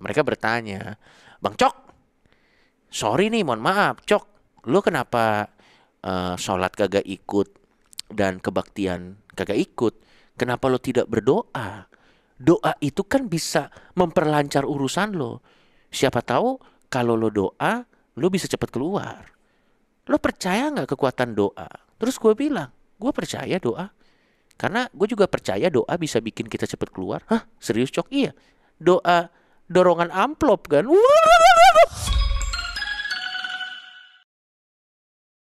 Mereka bertanya, Bang Cok, sorry nih, mohon maaf, Cok, lu kenapa uh, sholat kagak ikut dan kebaktian kagak ikut? Kenapa lo tidak berdoa? Doa itu kan bisa memperlancar urusan lo. Siapa tahu kalau lo doa, lo bisa cepat keluar. Lo percaya nggak kekuatan doa? Terus gue bilang, gue percaya doa. Karena gue juga percaya doa bisa bikin kita cepat keluar. Hah? Serius cok? Iya. Doa dorongan amplop kan. Wah,